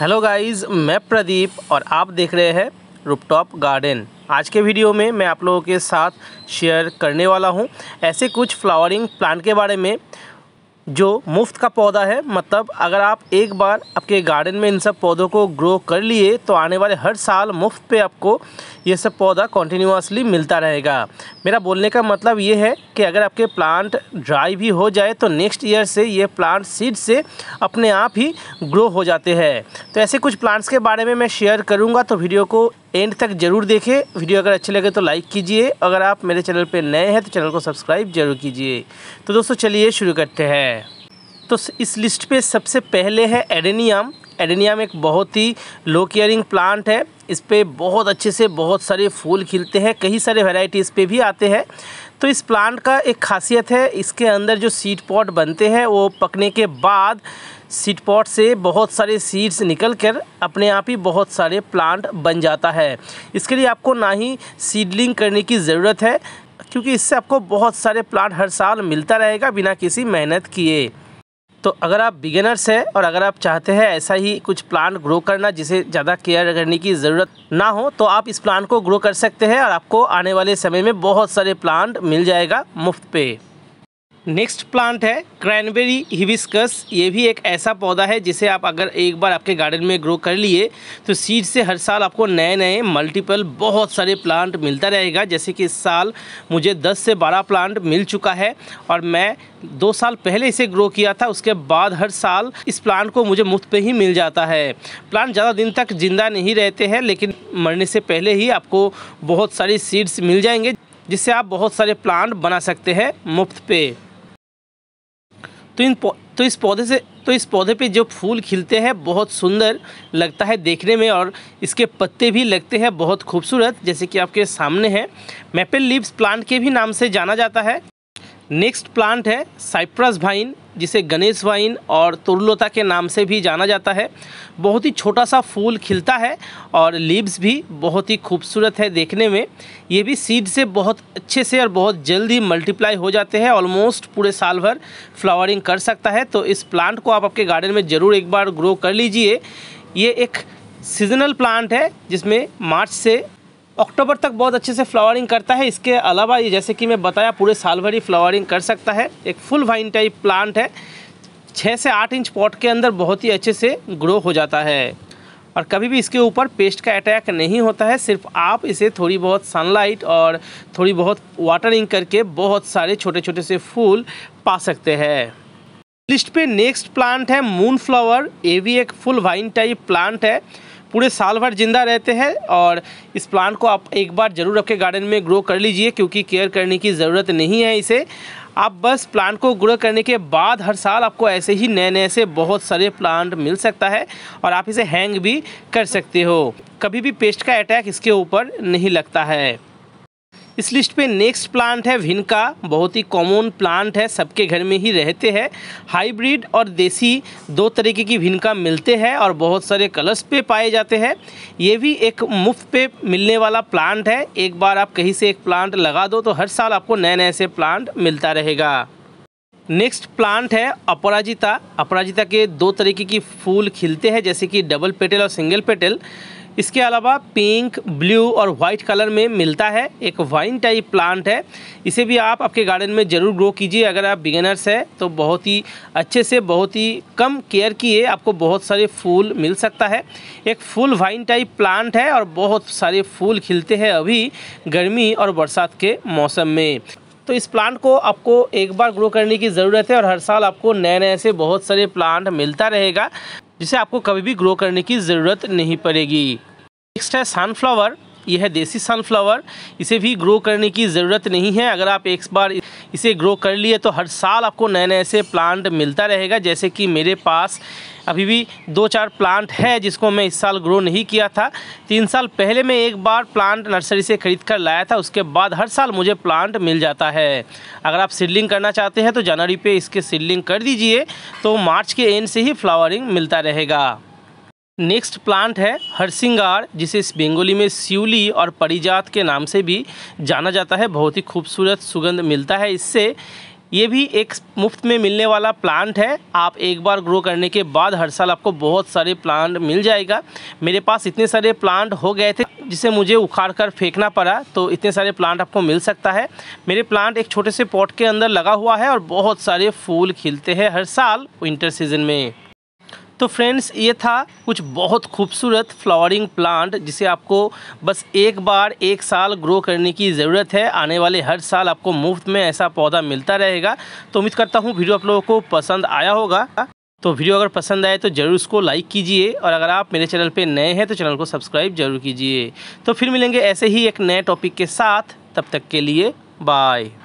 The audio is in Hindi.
हेलो गाइस मैं प्रदीप और आप देख रहे हैं रूपटॉप गार्डन आज के वीडियो में मैं आप लोगों के साथ शेयर करने वाला हूं ऐसे कुछ फ्लावरिंग प्लांट के बारे में जो मुफ्त का पौधा है मतलब अगर आप एक बार आपके गार्डन में इन सब पौधों को ग्रो कर लिए तो आने वाले हर साल मुफ्त पे आपको ये सब पौधा कॉन्टीन्यूसली मिलता रहेगा मेरा बोलने का मतलब ये है कि अगर आपके प्लांट ड्राई भी हो जाए तो नेक्स्ट ईयर से ये प्लांट सीड से अपने आप ही ग्रो हो जाते हैं तो ऐसे कुछ प्लांट्स के बारे में मैं शेयर करूँगा तो वीडियो को एंड तक ज़रूर देखें वीडियो अगर अच्छे लगे तो लाइक कीजिए अगर आप मेरे चैनल पर नए हैं तो चैनल को सब्सक्राइब जरूर कीजिए तो दोस्तों चलिए शुरू करते हैं तो इस लिस्ट पे सबसे पहले है एडेनियम एडेनियम एक बहुत ही लो केयरिंग प्लांट है इस पर बहुत अच्छे से बहुत सारे फूल खिलते हैं कई सारे वेराइटी इस पर भी आते हैं तो इस प्लांट का एक खासियत है इसके अंदर जो सीड पॉट बनते हैं वो पकने के बाद सीड पॉट से बहुत सारे सीड्स निकल कर अपने आप ही बहुत सारे प्लांट बन जाता है इसके लिए आपको ना ही सीडलिंग करने की ज़रूरत है क्योंकि इससे आपको बहुत सारे प्लांट हर साल मिलता रहेगा बिना किसी मेहनत किए तो अगर आप बिगिनर्स हैं और अगर आप चाहते हैं ऐसा ही कुछ प्लांट ग्रो करना जिसे ज़्यादा केयर करने की ज़रूरत ना हो तो आप इस प्लांट को ग्रो कर सकते हैं और आपको आने वाले समय में बहुत सारे प्लांट मिल जाएगा मुफ्त पे नेक्स्ट प्लांट है क्रैनबेरी हिबिस्कस ये भी एक ऐसा पौधा है जिसे आप अगर एक बार आपके गार्डन में ग्रो कर लिए तो सीड से हर साल आपको नए नए मल्टीपल बहुत सारे प्लांट मिलता रहेगा जैसे कि इस साल मुझे 10 से 12 प्लांट मिल चुका है और मैं दो साल पहले इसे ग्रो किया था उसके बाद हर साल इस प्लांट को मुझे मुफ्त पर ही मिल जाता है प्लांट ज़्यादा दिन तक ज़िंदा नहीं रहते हैं लेकिन मरने से पहले ही आपको बहुत सारी सीड्स मिल जाएंगे जिससे आप बहुत सारे प्लांट बना सकते हैं मुफ्त पे तो इन तो इस पौधे से तो इस पौधे पे जो फूल खिलते हैं बहुत सुंदर लगता है देखने में और इसके पत्ते भी लगते हैं बहुत खूबसूरत जैसे कि आपके सामने है मैपल लीव्स प्लांट के भी नाम से जाना जाता है नेक्स्ट प्लांट है साइप्रस भाइन जिसे गणेश वाइन और तुरलोता के नाम से भी जाना जाता है बहुत ही छोटा सा फूल खिलता है और लीव्स भी बहुत ही खूबसूरत है देखने में ये भी सीड से बहुत अच्छे से और बहुत जल्द ही मल्टीप्लाई हो जाते हैं ऑलमोस्ट पूरे साल भर फ्लावरिंग कर सकता है तो इस प्लांट को आप आपके गार्डन में ज़रूर एक बार ग्रो कर लीजिए ये एक सीजनल प्लांट है जिसमें मार्च से अक्टूबर तक बहुत अच्छे से फ्लावरिंग करता है इसके अलावा ये जैसे कि मैं बताया पूरे साल भर ही फ्लावरिंग कर सकता है एक फुल वाइन टाइप प्लांट है छः से आठ इंच पॉट के अंदर बहुत ही अच्छे से ग्रो हो जाता है और कभी भी इसके ऊपर पेस्ट का अटैक नहीं होता है सिर्फ आप इसे थोड़ी बहुत सनलाइट और थोड़ी बहुत वाटरिंग करके बहुत सारे छोटे छोटे से फूल पा सकते हैं लिस्ट पे नेक्स्ट प्लांट है मून फ्लावर ये भी एक फुल वाइन टाइप प्लांट है पूरे साल भर जिंदा रहते हैं और इस प्लांट को आप एक बार ज़रूर आपके गार्डन में ग्रो कर लीजिए क्योंकि केयर करने की ज़रूरत नहीं है इसे आप बस प्लांट को ग्रो करने के बाद हर साल आपको ऐसे ही नए नए से बहुत सारे प्लांट मिल सकता है और आप इसे हैंग भी कर सकते हो कभी भी पेस्ट का अटैक इसके ऊपर नहीं लगता है इस लिस्ट पे नेक्स्ट प्लांट है भिनका बहुत ही कॉमन प्लांट है सबके घर में ही रहते हैं हाइब्रिड और देसी दो तरीके की विनका मिलते हैं और बहुत सारे कलर्स पे पाए जाते हैं ये भी एक मुफ्त पे मिलने वाला प्लांट है एक बार आप कहीं से एक प्लांट लगा दो तो हर साल आपको नए नए से प्लांट मिलता रहेगा नेक्स्ट प्लांट है अपराजिता अपराजिता के दो तरीके की फूल खिलते हैं जैसे कि डबल पेटल और सिंगल पेटल इसके अलावा पिंक ब्लू और वाइट कलर में मिलता है एक वाइन टाइप प्लांट है इसे भी आप आपके गार्डन में ज़रूर ग्रो कीजिए अगर आप बिगेनर्स हैं तो बहुत ही अच्छे से बहुत ही कम केयर किए आपको बहुत सारे फूल मिल सकता है एक फुल वाइन टाइप प्लांट है और बहुत सारे फूल खिलते हैं अभी गर्मी और बरसात के मौसम में तो इस प्लांट को आपको एक बार ग्रो करने की ज़रूरत है और हर साल आपको नए नए से बहुत सारे प्लांट मिलता रहेगा जिसे आपको कभी भी ग्रो करने की ज़रूरत नहीं पड़ेगी नेक्स्ट है सनफ्लावर यह है देसी सनफ्लावर इसे भी ग्रो करने की ज़रूरत नहीं है अगर आप एक बार इसे ग्रो कर लिए तो हर साल आपको नए नए से प्लांट मिलता रहेगा जैसे कि मेरे पास अभी भी दो चार प्लांट है जिसको मैं इस साल ग्रो नहीं किया था तीन साल पहले मैं एक बार प्लांट नर्सरी से ख़रीद कर लाया था उसके बाद हर साल मुझे प्लांट मिल जाता है अगर आप सीडलिंग करना चाहते हैं तो जनवरी पे इसके सीडलिंग कर दीजिए तो मार्च के एंड से ही फ्लावरिंग मिलता रहेगा नेक्स्ट प्लांट है हरसिंगार जिसे इस बेंगोली में सीली और परिजात के नाम से भी जाना जाता है बहुत ही खूबसूरत सुगंध मिलता है इससे ये भी एक मुफ्त में मिलने वाला प्लांट है आप एक बार ग्रो करने के बाद हर साल आपको बहुत सारे प्लांट मिल जाएगा मेरे पास इतने सारे प्लांट हो गए थे जिसे मुझे उखाड़ कर फेंकना पड़ा तो इतने सारे प्लांट आपको मिल सकता है मेरे प्लांट एक छोटे से पॉट के अंदर लगा हुआ है और बहुत सारे फूल खिलते हैं हर साल विंटर सीजन में तो फ्रेंड्स ये था कुछ बहुत खूबसूरत फ्लावरिंग प्लांट जिसे आपको बस एक बार एक साल ग्रो करने की ज़रूरत है आने वाले हर साल आपको मुफ्त में ऐसा पौधा मिलता रहेगा तो उम्मीद करता हूँ वीडियो आप लोगों को पसंद आया होगा तो वीडियो अगर पसंद आए तो ज़रूर उसको लाइक कीजिए और अगर आप मेरे चैनल पर नए हैं तो चैनल को सब्सक्राइब जरूर कीजिए तो फिर मिलेंगे ऐसे ही एक नए टॉपिक के साथ तब तक के लिए बाय